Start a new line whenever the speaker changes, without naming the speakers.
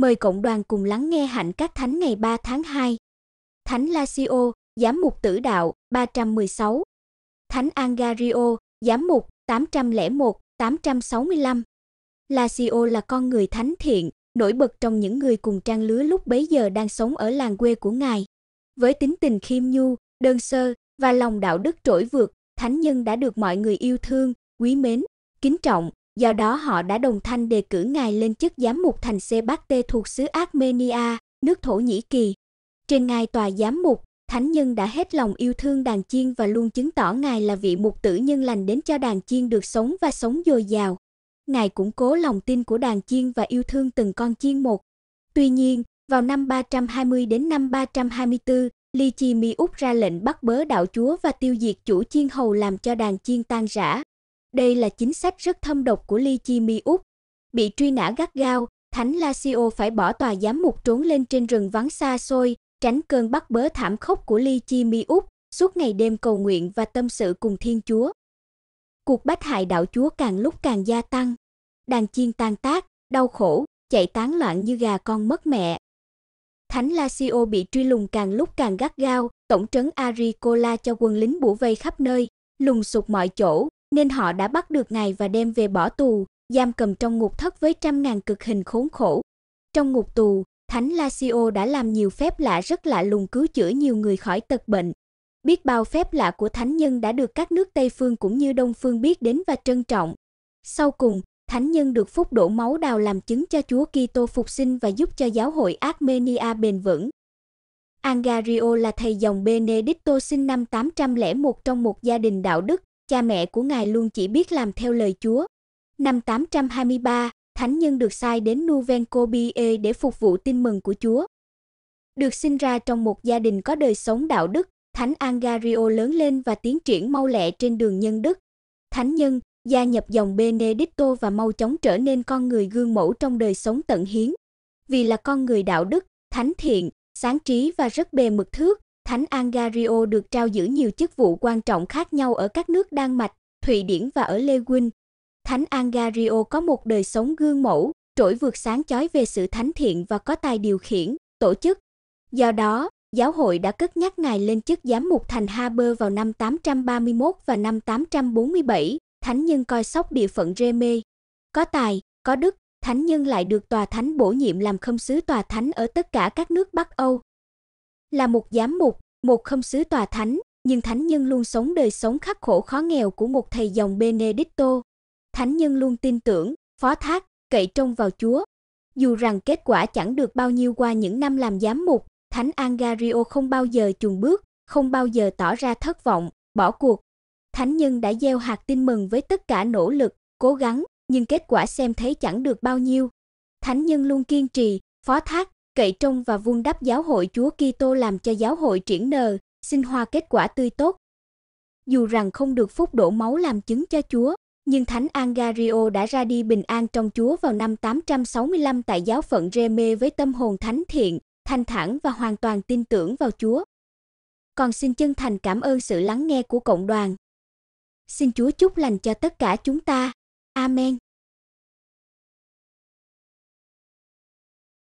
Mời cộng đoàn cùng lắng nghe hạnh các thánh ngày 3 tháng 2. Thánh Lazio, giám mục tử đạo, 316. Thánh Angario, giám mục, 801, 865. Lazio là con người thánh thiện, nổi bật trong những người cùng trang lứa lúc bấy giờ đang sống ở làng quê của ngài. Với tính tình khiêm nhu, đơn sơ và lòng đạo đức trỗi vượt, thánh nhân đã được mọi người yêu thương, quý mến, kính trọng Do đó họ đã đồng thanh đề cử ngài lên chức giám mục thành Sebakte thuộc xứ Armenia, nước Thổ Nhĩ Kỳ. Trên ngài tòa giám mục, thánh nhân đã hết lòng yêu thương đàn chiên và luôn chứng tỏ ngài là vị mục tử nhân lành đến cho đàn chiên được sống và sống dồi dào. Ngài củng cố lòng tin của đàn chiên và yêu thương từng con chiên một. Tuy nhiên, vào năm 320 đến năm 324, Li Chi Mi Úc ra lệnh bắt bớ đạo chúa và tiêu diệt chủ chiên hầu làm cho đàn chiên tan rã. Đây là chính sách rất thâm độc của Lee Chi Mi Úc. Bị truy nã gắt gao, Thánh Lazio phải bỏ tòa giám mục trốn lên trên rừng vắng xa xôi, tránh cơn bắt bớ thảm khốc của Lee Chi Mi Úc, suốt ngày đêm cầu nguyện và tâm sự cùng Thiên Chúa. Cuộc bách hại đạo Chúa càng lúc càng gia tăng. Đàn chiên tan tác, đau khổ, chạy tán loạn như gà con mất mẹ. Thánh Lazio bị truy lùng càng lúc càng gắt gao, tổng trấn Aricola cho quân lính bủa vây khắp nơi, lùng sục mọi chỗ, nên họ đã bắt được ngài và đem về bỏ tù, giam cầm trong ngục thất với trăm ngàn cực hình khốn khổ. Trong ngục tù, Thánh Lazio đã làm nhiều phép lạ rất lạ lùng cứu chữa nhiều người khỏi tật bệnh. Biết bao phép lạ của thánh nhân đã được các nước Tây phương cũng như Đông phương biết đến và trân trọng. Sau cùng, thánh nhân được phúc đổ máu đào làm chứng cho Chúa Kitô phục sinh và giúp cho giáo hội Armenia bền vững. Angario là thầy dòng Benedicto sinh năm 801 trong một gia đình đạo đức, cha mẹ của ngài luôn chỉ biết làm theo lời Chúa. Năm 823, thánh nhân được sai đến Nuvencobie để phục vụ tin mừng của Chúa. Được sinh ra trong một gia đình có đời sống đạo đức, thánh Angario lớn lên và tiến triển mau lẹ trên đường nhân đức. Thánh nhân gia nhập dòng Benedicto và mau chóng trở nên con người gương mẫu trong đời sống tận hiến. Vì là con người đạo đức, thánh thiện, sáng trí và rất bề mực thước, Thánh Angario được trao giữ nhiều chức vụ quan trọng khác nhau ở các nước Đan Mạch, Thụy Điển và ở Lewin. Thánh Angario có một đời sống gương mẫu, trỗi vượt sáng chói về sự thánh thiện và có tài điều khiển, tổ chức. Do đó, giáo hội đã cất nhắc ngài lên chức giám mục thành Haber vào năm 831 và năm 847, thánh nhân coi sóc địa phận Reme. Có tài, có đức, thánh nhân lại được tòa thánh bổ nhiệm làm khâm sứ tòa thánh ở tất cả các nước Bắc Âu, là một giám mục, một không sứ tòa thánh, nhưng thánh nhân luôn sống đời sống khắc khổ khó nghèo của một thầy dòng Benedicto. Thánh nhân luôn tin tưởng, phó thác, cậy trông vào Chúa. Dù rằng kết quả chẳng được bao nhiêu qua những năm làm giám mục, Thánh Angario không bao giờ chùn bước, không bao giờ tỏ ra thất vọng, bỏ cuộc. Thánh nhân đã gieo hạt tin mừng với tất cả nỗ lực, cố gắng, nhưng kết quả xem thấy chẳng được bao nhiêu. Thánh nhân luôn kiên trì, phó thác, cậy trông và vun đắp giáo hội Chúa Kitô làm cho giáo hội triển nờ, sinh hoa kết quả tươi tốt. Dù rằng không được phúc đổ máu làm chứng cho Chúa, nhưng Thánh Angario đã ra đi bình an trong Chúa vào năm 865 tại giáo phận Reme với tâm hồn thánh thiện, thanh thản và hoàn toàn tin tưởng vào Chúa. Còn xin chân thành cảm ơn sự lắng nghe của cộng đoàn. Xin Chúa chúc lành cho tất cả chúng ta. Amen.